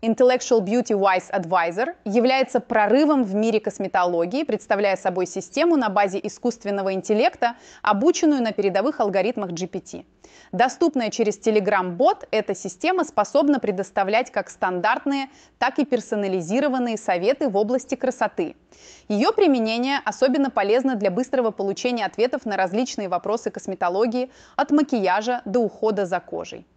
Intellectual Beauty Wise Advisor является прорывом в мире косметологии, представляя собой систему на базе искусственного интеллекта, обученную на передовых алгоритмах GPT. Доступная через Telegram-бот, эта система способна предоставлять как стандартные, так и персонализированные советы в области красоты. Ее применение особенно полезно для быстрого получения ответов на различные вопросы косметологии от макияжа до ухода за кожей.